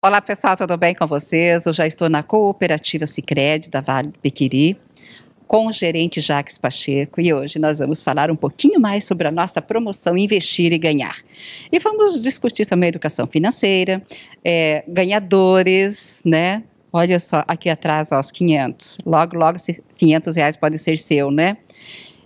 Olá pessoal, tudo bem com vocês? Eu já estou na cooperativa Sicredi da Vale do Piquiri com o gerente Jacques Pacheco e hoje nós vamos falar um pouquinho mais sobre a nossa promoção Investir e Ganhar. E vamos discutir também educação financeira, é, ganhadores, né? Olha só, aqui atrás, ó, os 500. Logo, logo, 500 reais podem ser seu, né?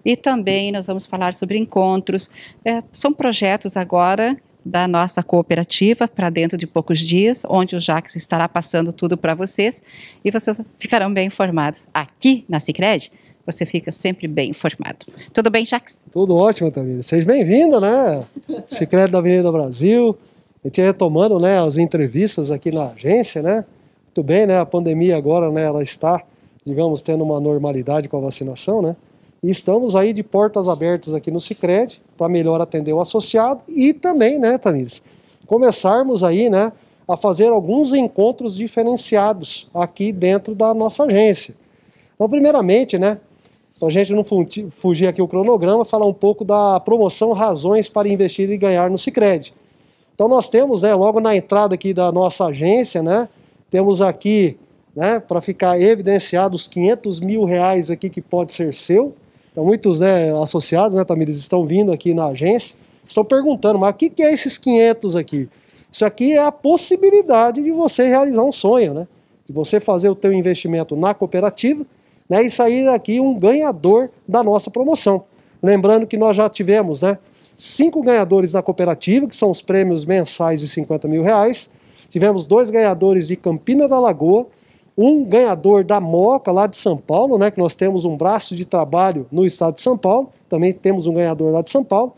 E também nós vamos falar sobre encontros. É, são projetos agora da nossa cooperativa para dentro de poucos dias, onde o Jax estará passando tudo para vocês e vocês ficarão bem informados. Aqui na Cicred, você fica sempre bem informado. Tudo bem, Jax? Tudo ótimo, Tamir. Seja bem-vinda, né? Cicred da Avenida Brasil. A gente retomando né, as entrevistas aqui na agência, né? Muito bem, né? A pandemia agora, né, ela está, digamos, tendo uma normalidade com a vacinação, né? E estamos aí de portas abertas aqui no Sicredi para melhor atender o associado e também, né, Tamires, começarmos aí, né, a fazer alguns encontros diferenciados aqui dentro da nossa agência. Então, primeiramente, né, para a gente não fugir aqui o cronograma, falar um pouco da promoção Razões para Investir e Ganhar no Sicredi. Então nós temos, né, logo na entrada aqui da nossa agência, né, temos aqui, né, para ficar evidenciados os 500 mil reais aqui que pode ser seu, então, muitos né, associados, né, Tamires, estão vindo aqui na agência, estão perguntando, mas o que, que é esses 500 aqui? Isso aqui é a possibilidade de você realizar um sonho, né? De você fazer o teu investimento na cooperativa né, e sair daqui um ganhador da nossa promoção. Lembrando que nós já tivemos né, cinco ganhadores na cooperativa, que são os prêmios mensais de 50 mil reais. Tivemos dois ganhadores de Campina da Lagoa, um ganhador da Moca, lá de São Paulo, né, que nós temos um braço de trabalho no estado de São Paulo, também temos um ganhador lá de São Paulo.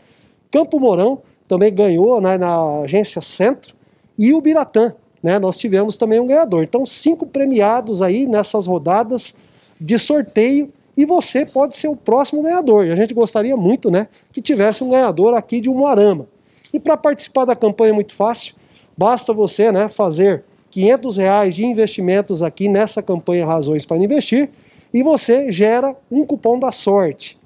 Campo Mourão também ganhou né, na agência Centro, e o Biratã, né, nós tivemos também um ganhador. Então, cinco premiados aí nessas rodadas de sorteio, e você pode ser o próximo ganhador. E a gente gostaria muito né, que tivesse um ganhador aqui de Umuarama. E para participar da campanha é muito fácil, basta você né, fazer 500 reais de investimentos aqui nessa campanha Razões para Investir e você gera um cupom da sorte,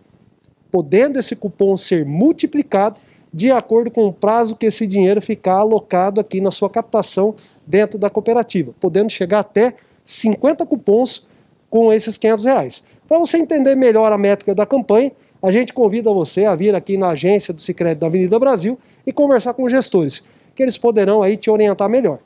podendo esse cupom ser multiplicado de acordo com o prazo que esse dinheiro ficar alocado aqui na sua captação dentro da cooperativa, podendo chegar até 50 cupons com esses 500 reais. Para você entender melhor a métrica da campanha, a gente convida você a vir aqui na agência do Sicredi da Avenida Brasil e conversar com os gestores, que eles poderão aí te orientar melhor.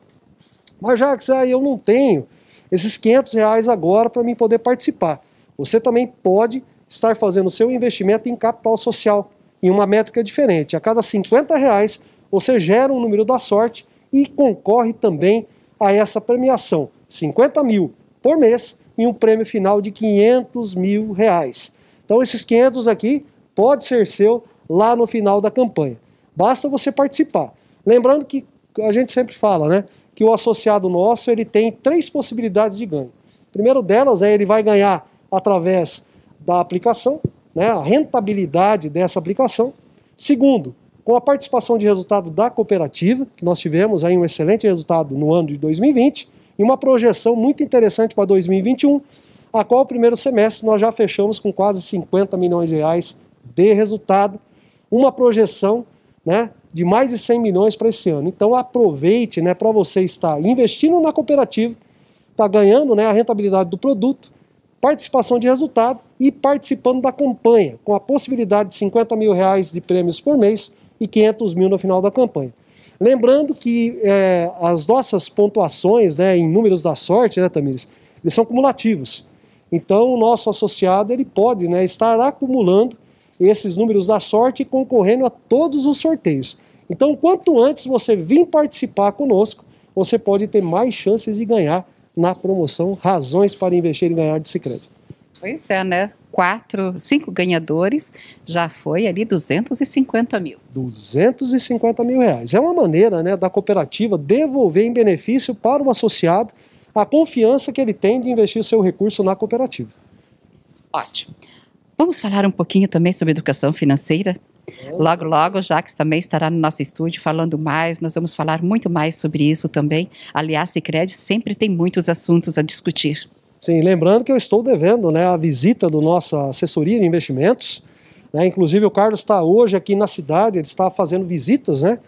Mas já que eu não tenho esses 500 reais agora para mim poder participar. Você também pode estar fazendo o seu investimento em capital social, em uma métrica diferente. A cada 50 reais você gera um número da sorte e concorre também a essa premiação. 50 mil por mês e um prêmio final de 500 mil reais. Então esses 500 aqui pode ser seu lá no final da campanha. Basta você participar. Lembrando que a gente sempre fala, né? que o associado nosso ele tem três possibilidades de ganho. Primeiro delas é ele vai ganhar através da aplicação, né, a rentabilidade dessa aplicação. Segundo, com a participação de resultado da cooperativa, que nós tivemos aí um excelente resultado no ano de 2020 e uma projeção muito interessante para 2021, a qual o primeiro semestre nós já fechamos com quase 50 milhões de reais de resultado, uma projeção né, de mais de 100 milhões para esse ano. Então aproveite né, para você estar investindo na cooperativa, está ganhando né, a rentabilidade do produto, participação de resultado e participando da campanha, com a possibilidade de 50 mil reais de prêmios por mês e 500 mil no final da campanha. Lembrando que é, as nossas pontuações né, em números da sorte, né, Tamires, eles são cumulativos. Então o nosso associado ele pode né, estar acumulando esses números da sorte e concorrendo a todos os sorteios. Então, quanto antes você vir participar conosco, você pode ter mais chances de ganhar na promoção Razões para Investir e Ganhar de Secreto. Pois é, né? Quatro, cinco ganhadores, já foi ali 250 mil. 250 mil reais. É uma maneira né, da cooperativa devolver em benefício para o associado a confiança que ele tem de investir o seu recurso na cooperativa. Ótimo. Vamos falar um pouquinho também sobre educação financeira? Logo, logo, Jax também estará no nosso estúdio falando mais. Nós vamos falar muito mais sobre isso também. Aliás, Cicred sempre tem muitos assuntos a discutir. Sim, lembrando que eu estou devendo né, a visita do nossa assessoria de investimentos. Né, inclusive, o Carlos está hoje aqui na cidade, ele está fazendo visitas, né?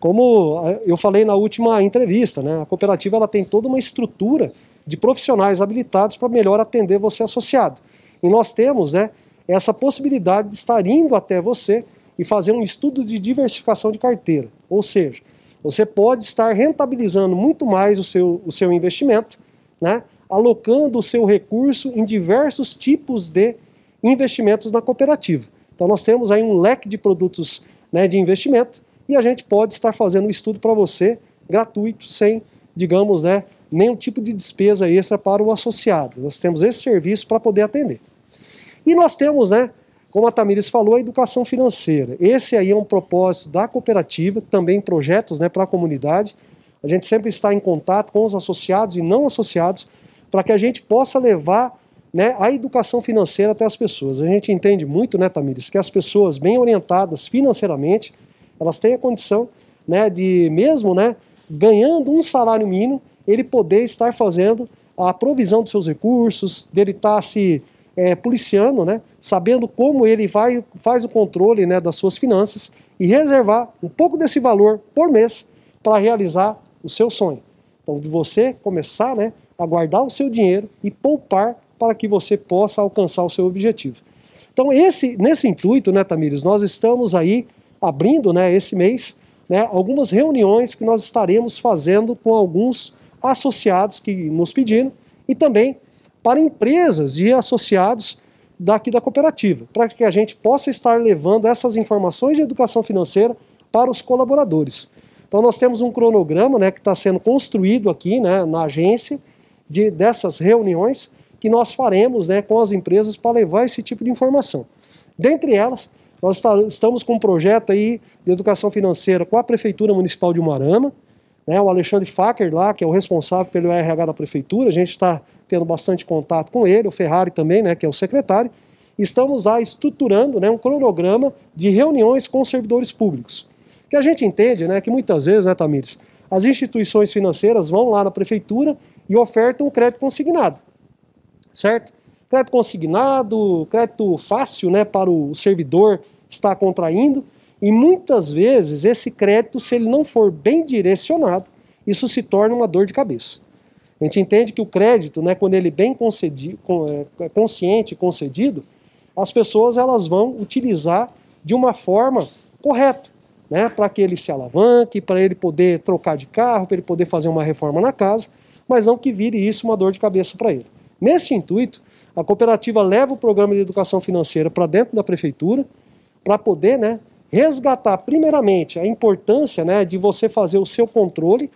Como eh, eu falei na última entrevista, né, a cooperativa ela tem toda uma estrutura de profissionais habilitados para melhor atender você associado. E nós temos né, essa possibilidade de estar indo até você e fazer um estudo de diversificação de carteira. Ou seja, você pode estar rentabilizando muito mais o seu, o seu investimento, né? alocando o seu recurso em diversos tipos de investimentos na cooperativa. Então nós temos aí um leque de produtos né, de investimento e a gente pode estar fazendo um estudo para você gratuito, sem, digamos, né, nenhum tipo de despesa extra para o associado. Nós temos esse serviço para poder atender. E nós temos né, como a Tamires falou, a educação financeira. Esse aí é um propósito da cooperativa, também projetos né, para a comunidade. A gente sempre está em contato com os associados e não associados para que a gente possa levar né, a educação financeira até as pessoas. A gente entende muito, né, Tamires, que as pessoas bem orientadas financeiramente, elas têm a condição né, de, mesmo né, ganhando um salário mínimo, ele poder estar fazendo a provisão dos seus recursos, dele estar tá se é, policiando, né, sabendo como ele vai, faz o controle né, das suas finanças e reservar um pouco desse valor por mês para realizar o seu sonho. Então, de você começar né, a guardar o seu dinheiro e poupar para que você possa alcançar o seu objetivo. Então, esse, nesse intuito, né, Tamires, nós estamos aí abrindo né, esse mês né, algumas reuniões que nós estaremos fazendo com alguns associados que nos pediram e também para empresas e associados daqui da cooperativa, para que a gente possa estar levando essas informações de educação financeira para os colaboradores. Então nós temos um cronograma né, que está sendo construído aqui né, na agência de, dessas reuniões que nós faremos né, com as empresas para levar esse tipo de informação. Dentre elas, nós estamos com um projeto aí de educação financeira com a Prefeitura Municipal de Moarama, né? O Alexandre Facker lá, que é o responsável pelo RH da prefeitura, a gente está tendo bastante contato com ele, o Ferrari também, né, que é o secretário. Estamos lá estruturando né, um cronograma de reuniões com servidores públicos. Que a gente entende né, que muitas vezes, né, Tamires, as instituições financeiras vão lá na prefeitura e ofertam crédito consignado, certo? Crédito consignado, crédito fácil né, para o servidor estar contraindo, e muitas vezes esse crédito, se ele não for bem direcionado, isso se torna uma dor de cabeça. A gente entende que o crédito, né, quando ele é bem concedido, é, consciente, concedido, as pessoas elas vão utilizar de uma forma correta, né, para que ele se alavanque, para ele poder trocar de carro, para ele poder fazer uma reforma na casa, mas não que vire isso uma dor de cabeça para ele. Nesse intuito, a cooperativa leva o programa de educação financeira para dentro da prefeitura, para poder né, resgatar primeiramente a importância né, de você fazer o seu controle,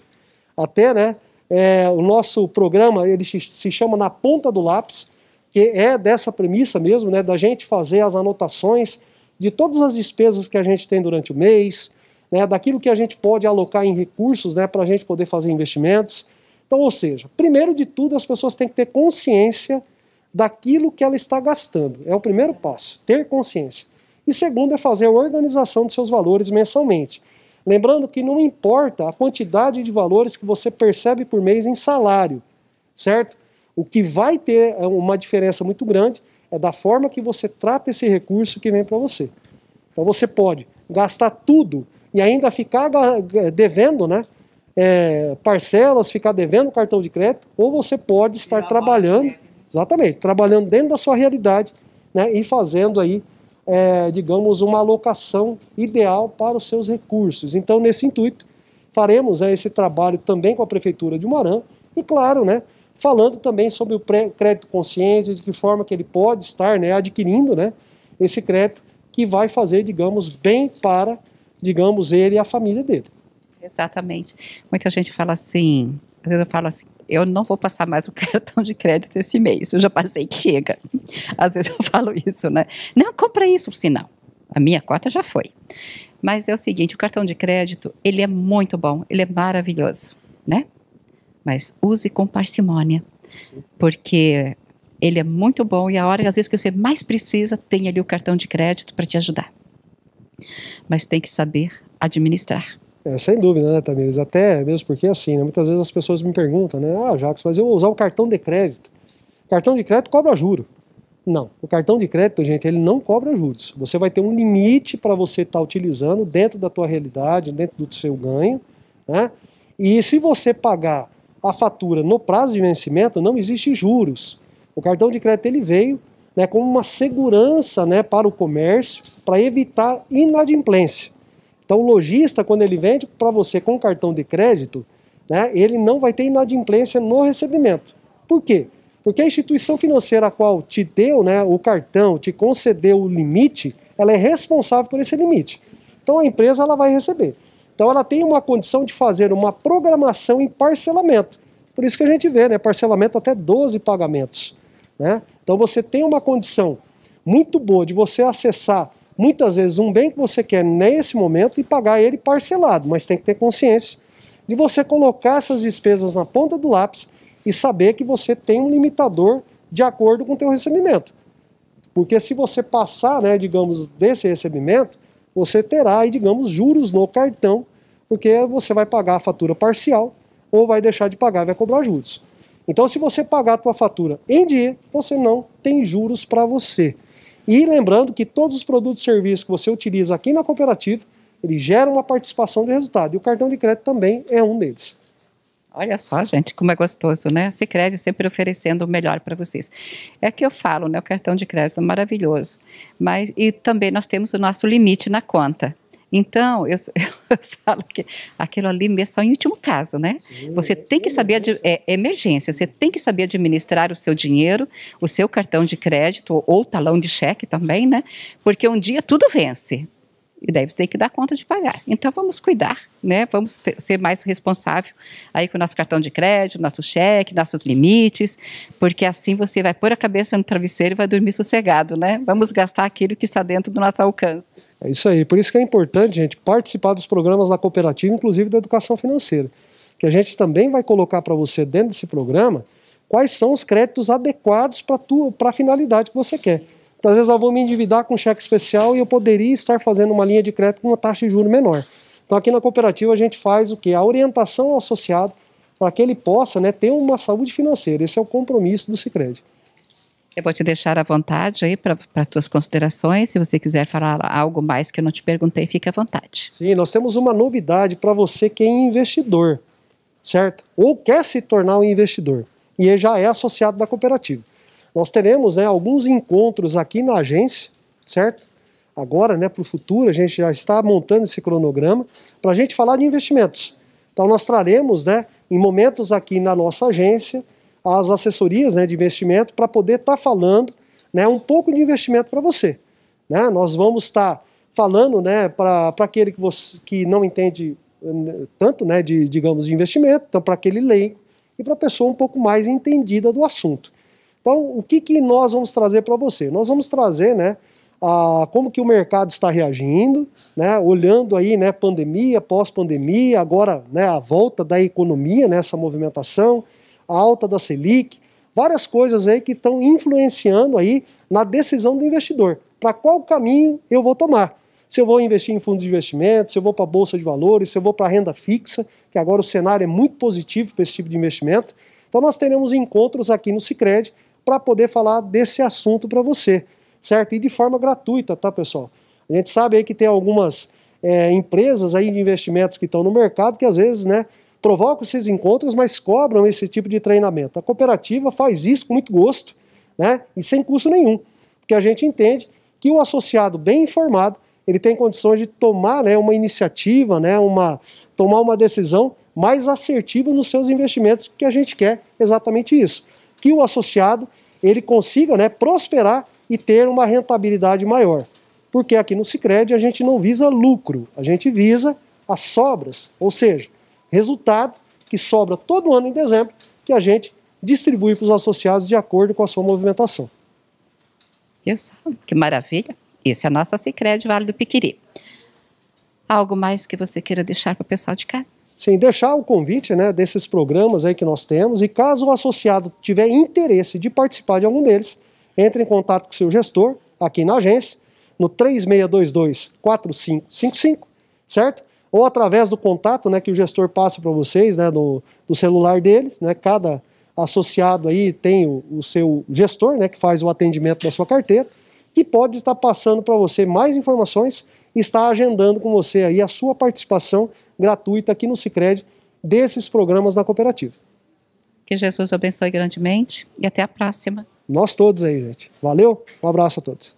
até né, é, o nosso programa ele se chama Na Ponta do Lápis, que é dessa premissa mesmo, né, da gente fazer as anotações de todas as despesas que a gente tem durante o mês, né, daquilo que a gente pode alocar em recursos né, para a gente poder fazer investimentos. Então, ou seja, primeiro de tudo, as pessoas têm que ter consciência daquilo que ela está gastando. É o primeiro passo, ter consciência. E segundo é fazer a organização de seus valores mensalmente. Lembrando que não importa a quantidade de valores que você percebe por mês em salário, certo? O que vai ter é uma diferença muito grande é da forma que você trata esse recurso que vem para você. Então você pode gastar tudo e ainda ficar devendo, né? É, parcelas, ficar devendo cartão de crédito, ou você pode estar trabalhando, exatamente, trabalhando dentro da sua realidade, né? E fazendo aí é, digamos, uma alocação ideal para os seus recursos. Então, nesse intuito, faremos né, esse trabalho também com a Prefeitura de Moarã e, claro, né, falando também sobre o crédito consciente, de que forma que ele pode estar né, adquirindo né, esse crédito que vai fazer, digamos, bem para, digamos, ele e a família dele. Exatamente. Muita gente fala assim, às vezes eu falo assim, eu não vou passar mais o cartão de crédito esse mês, eu já passei, chega. Às vezes eu falo isso, né? Não, compra isso, senão não. A minha cota já foi. Mas é o seguinte, o cartão de crédito, ele é muito bom, ele é maravilhoso, né? Mas use com parcimônia, porque ele é muito bom e a hora, às vezes, que você mais precisa, tem ali o cartão de crédito para te ajudar. Mas tem que saber administrar. É, sem dúvida, né, Tamires? Até mesmo porque assim, né, muitas vezes as pessoas me perguntam, né? Ah, Jacques, mas eu vou usar o cartão de crédito. cartão de crédito cobra juro. Não, o cartão de crédito, gente, ele não cobra juros. Você vai ter um limite para você estar tá utilizando dentro da tua realidade, dentro do seu ganho, né? E se você pagar a fatura no prazo de vencimento, não existe juros. O cartão de crédito ele veio né, como uma segurança né, para o comércio para evitar inadimplência. Então, o lojista, quando ele vende para você com cartão de crédito, né, ele não vai ter inadimplência no recebimento. Por quê? Porque a instituição financeira a qual te deu né, o cartão, te concedeu o limite, ela é responsável por esse limite. Então, a empresa ela vai receber. Então, ela tem uma condição de fazer uma programação em parcelamento. Por isso que a gente vê, né, parcelamento até 12 pagamentos. Né? Então, você tem uma condição muito boa de você acessar muitas vezes um bem que você quer nesse momento e pagar ele parcelado, mas tem que ter consciência de você colocar essas despesas na ponta do lápis e saber que você tem um limitador de acordo com o teu recebimento. Porque se você passar, né, digamos, desse recebimento, você terá, digamos, juros no cartão, porque você vai pagar a fatura parcial ou vai deixar de pagar e vai cobrar juros. Então, se você pagar a sua fatura em dia, você não tem juros para você. E lembrando que todos os produtos e serviços que você utiliza aqui na cooperativa, ele gera uma participação de resultado. E o cartão de crédito também é um deles. Olha só, gente, como é gostoso, né? Sicredi sempre oferecendo o melhor para vocês. É que eu falo, né? O cartão de crédito é maravilhoso. Mas e também nós temos o nosso limite na conta. Então, eu, eu, falo que aquilo ali é só em último caso, né? Sim, você é tem que saber, é, emergência, você tem que saber administrar o seu dinheiro, o seu cartão de crédito ou talão de cheque também, né? Porque um dia tudo vence. E daí você tem que dar conta de pagar. Então vamos cuidar, né? Vamos ter, ser mais responsável aí com o nosso cartão de crédito, nosso cheque, nossos limites, porque assim você vai pôr a cabeça no travesseiro e vai dormir sossegado, né? Vamos gastar aquilo que está dentro do nosso alcance. É isso aí. Por isso que é importante, gente, participar dos programas da cooperativa, inclusive da educação financeira. Que a gente também vai colocar para você dentro desse programa quais são os créditos adequados para a finalidade que você quer. Então, às vezes eu vou me endividar com cheque especial e eu poderia estar fazendo uma linha de crédito com uma taxa de juros menor. Então aqui na cooperativa a gente faz o que? A orientação ao associado para que ele possa né, ter uma saúde financeira. Esse é o compromisso do Sicredi. Eu vou te deixar à vontade aí para tuas considerações. Se você quiser falar algo mais que eu não te perguntei, fique à vontade. Sim, nós temos uma novidade para você que é investidor, certo? Ou quer se tornar um investidor e já é associado da cooperativa. Nós teremos né, alguns encontros aqui na agência, certo? Agora, né, para o futuro, a gente já está montando esse cronograma para a gente falar de investimentos. Então, nós traremos, né, em momentos aqui na nossa agência, as assessorias né, de investimento para poder estar tá falando né, um pouco de investimento para você. Né? Nós vamos estar tá falando né, para aquele que, você, que não entende hum, tanto né, de, digamos, de investimento, então para aquele leigo e para a pessoa um pouco mais entendida do assunto. Então, o que, que nós vamos trazer para você? Nós vamos trazer né, a, como que o mercado está reagindo, né, olhando aí né, pandemia, pós-pandemia, agora né, a volta da economia essa movimentação, alta da Selic, várias coisas aí que estão influenciando aí na decisão do investidor. Para qual caminho eu vou tomar? Se eu vou investir em fundos de investimento, se eu vou para a bolsa de valores, se eu vou para a renda fixa, que agora o cenário é muito positivo para esse tipo de investimento. Então nós teremos encontros aqui no Cicred para poder falar desse assunto para você, certo? E de forma gratuita, tá, pessoal? A gente sabe aí que tem algumas é, empresas aí de investimentos que estão no mercado que às vezes, né, provocam esses encontros, mas cobram esse tipo de treinamento. A cooperativa faz isso com muito gosto né, e sem custo nenhum, porque a gente entende que o associado bem informado ele tem condições de tomar né, uma iniciativa, né, uma, tomar uma decisão mais assertiva nos seus investimentos, porque a gente quer exatamente isso, que o associado ele consiga né, prosperar e ter uma rentabilidade maior. Porque aqui no Sicredi a gente não visa lucro, a gente visa as sobras, ou seja, Resultado que sobra todo ano em dezembro, que a gente distribui para os associados de acordo com a sua movimentação. Eu que maravilha. Isso é a nossa Cicred Vale do Piquiri. Algo mais que você queira deixar para o pessoal de casa? Sim, deixar o convite né, desses programas aí que nós temos e caso o associado tiver interesse de participar de algum deles, entre em contato com o seu gestor aqui na agência, no 3622 4555, certo? ou através do contato né, que o gestor passa para vocês, né, do, do, celular deles, né, cada associado aí tem o, o seu gestor, né, que faz o atendimento da sua carteira, que pode estar passando para você mais informações e está agendando com você aí a sua participação gratuita aqui no Cicred desses programas da cooperativa. Que Jesus abençoe grandemente e até a próxima. Nós todos aí, gente. Valeu, um abraço a todos.